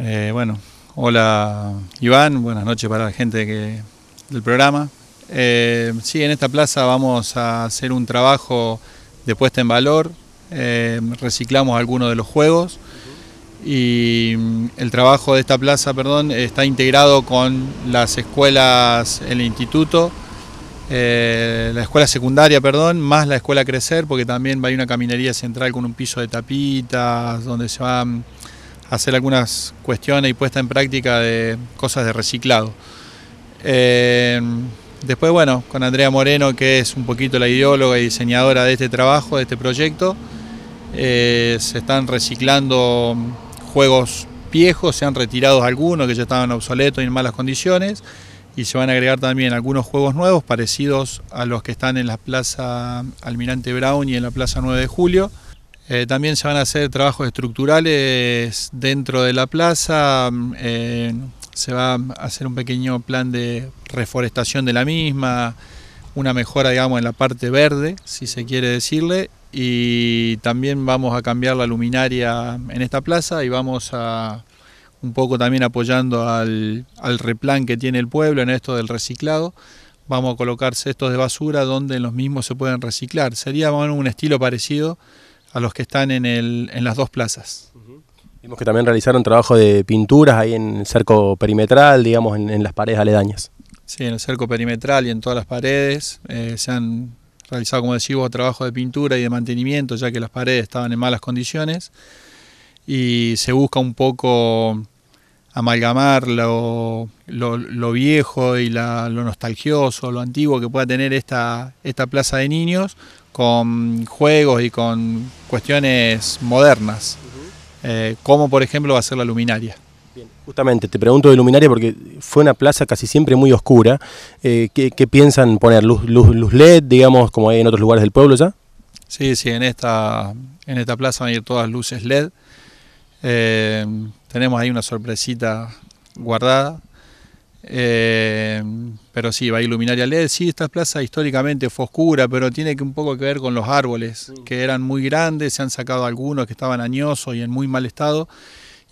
Eh, bueno, hola Iván, buenas noches para la gente del programa. Eh, sí, en esta plaza vamos a hacer un trabajo de puesta en valor, eh, reciclamos algunos de los juegos y mm, el trabajo de esta plaza, perdón, está integrado con las escuelas, el instituto, la escuela secundaria, perdón, más la escuela crecer, porque también hay una caminería central con un piso de tapitas, donde se van hacer algunas cuestiones y puesta en práctica de cosas de reciclado. Eh, después, bueno, con Andrea Moreno, que es un poquito la ideóloga y diseñadora de este trabajo, de este proyecto, eh, se están reciclando juegos viejos, se han retirado algunos que ya estaban obsoletos y en malas condiciones, y se van a agregar también algunos juegos nuevos parecidos a los que están en la Plaza Almirante Brown y en la Plaza 9 de Julio. Eh, también se van a hacer trabajos estructurales dentro de la plaza, eh, se va a hacer un pequeño plan de reforestación de la misma, una mejora, digamos, en la parte verde, si se quiere decirle, y también vamos a cambiar la luminaria en esta plaza y vamos a un poco también apoyando al, al replan que tiene el pueblo en esto del reciclado vamos a colocar cestos de basura donde los mismos se pueden reciclar. Sería un estilo parecido a los que están en, el, en las dos plazas. Vimos que también realizaron trabajo de pinturas ahí en el cerco perimetral, digamos, en, las paredes aledañas. Sí, en el cerco perimetral y en todas las paredes. Eh, se han realizado, como decimos, trabajo de pintura y de mantenimiento, ya que las paredes estaban en malas condiciones. Y se busca un poco amalgamar lo, lo, viejo y lo nostalgioso, lo antiguo que pueda tener esta, esta plaza de niños con juegos y con cuestiones modernas, eh, como por ejemplo va a ser la luminaria. Justamente, te pregunto de luminaria porque fue una plaza casi siempre muy oscura. Eh, ¿qué, piensan poner? Luz, LED, digamos, como hay en otros lugares del pueblo ya? Sí, sí, en esta, en esta plaza van a ir todas luces LED. Eh, tenemos ahí una sorpresita guardada eh, pero sí, va a iluminar a LED. Sí, esta plaza históricamente fue oscura, pero tiene un poco que ver con los árboles, que eran muy grandes, se han sacado algunos que estaban añosos y en muy mal estado.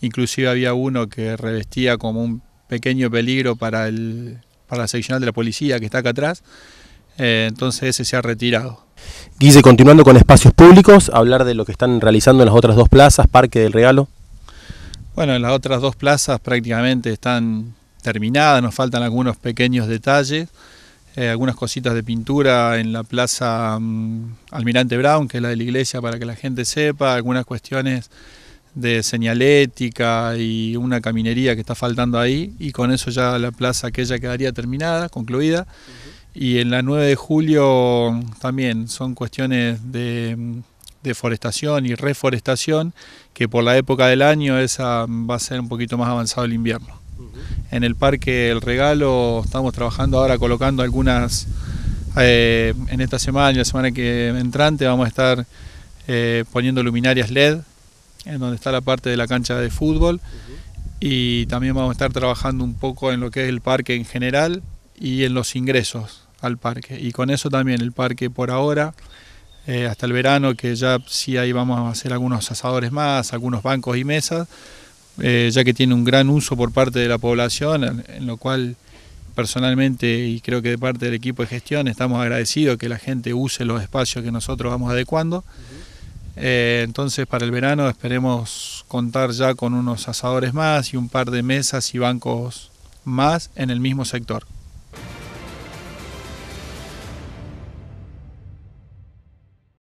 Inclusive había uno que revestía como un pequeño peligro para, el, para la seccional de la policía que está acá atrás. Eh, entonces ese se ha retirado. Guille, continuando con espacios públicos, hablar de lo que están realizando en las otras dos plazas, Parque del Regalo. Bueno, en las otras dos plazas prácticamente están terminada, nos faltan algunos pequeños detalles, eh, algunas cositas de pintura en la plaza mm, Almirante Brown, que es la de la iglesia, para que la gente sepa, algunas cuestiones de señalética y una caminería que está faltando ahí, y con eso ya la plaza aquella quedaría terminada, concluida. Y en la 9 de julio mm, también son cuestiones de mm, deforestación y reforestación, que por la época del año esa va a ser un poquito más avanzado el invierno en el Parque El Regalo. Estamos trabajando ahora colocando algunas, eh, en esta semana y la semana que entrante vamos a estar eh, poniendo luminarias LED en donde está la parte de la cancha de fútbol y también vamos a estar trabajando un poco en lo que es el parque en general y en los ingresos al parque. Y con eso también el parque por ahora, eh, hasta el verano, que ya sí ahí vamos a hacer algunos asadores más, algunos bancos y mesas. Eh, ya que tiene un gran uso por parte de la población, en lo cual personalmente y creo que de parte del equipo de gestión estamos agradecidos que la gente use los espacios que nosotros vamos adecuando. Eh, entonces para el verano esperemos contar ya con unos asadores más y un par de mesas y bancos más en el mismo sector.